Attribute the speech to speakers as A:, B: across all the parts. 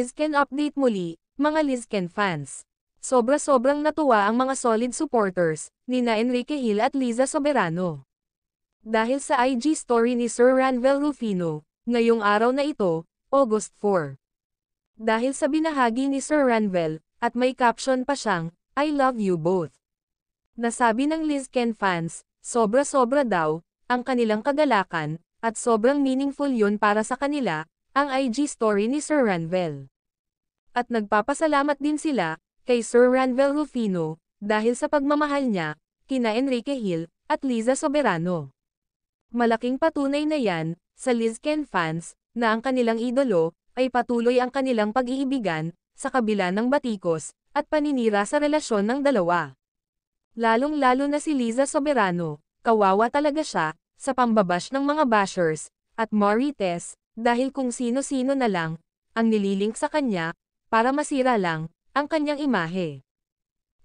A: Lizken update muli, mga Lizken fans. Sobra-sobrang natuwa ang mga solid supporters, nina Enrique Hill at Liza Soberano. Dahil sa IG story ni Sir Ranvel Rufino, ngayong araw na ito, August 4. Dahil sa binahagi ni Sir Ranvel, at may caption pa siyang, I love you both. Nasabi ng Lizken fans, sobra-sobra daw, ang kanilang kagalakan, at sobrang meaningful yun para sa kanila, ang IG story ni Sir Ranvel at nagpapasalamat din sila kay Sir Ranvel Rufino dahil sa pagmamahal niya kina Enrique Hill at Liza Soberano. Malaking patunay na yan sa Lizken fans na ang kanilang idolo ay patuloy ang kanilang pag-iibigan sa kabila ng batikos at paninira sa relasyon ng dalawa. Lalong-lalo na si Liza Soberano, kawawa talaga siya sa pambabash ng mga bashers at Marites dahil kung sino-sino na lang ang nililink sa kanya para masira lang, ang kanyang imahe.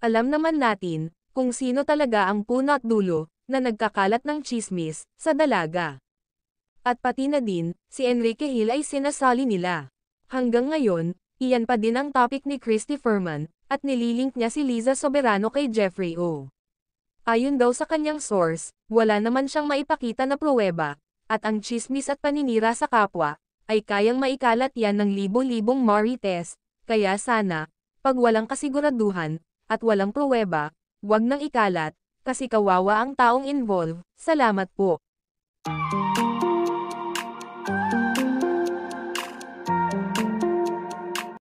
A: Alam naman natin, kung sino talaga ang puno at dulo, na nagkakalat ng chismis, sa dalaga. At pati na din, si Enrique Hill ay sinasali nila. Hanggang ngayon, iyan pa din ang topic ni Christy Furman, at nililink niya si Liza Soberano kay Jeffrey O. Ayon daw sa kanyang source, wala naman siyang maipakita na pruweba, at ang chismis at paninira sa kapwa, ay kayang maikalat yan ng libo-libong Marites, kaya sana, pag walang kasiguraduhan, at walang pruweba, huwag nang ikalat, kasi kawawa ang taong involved. Salamat po.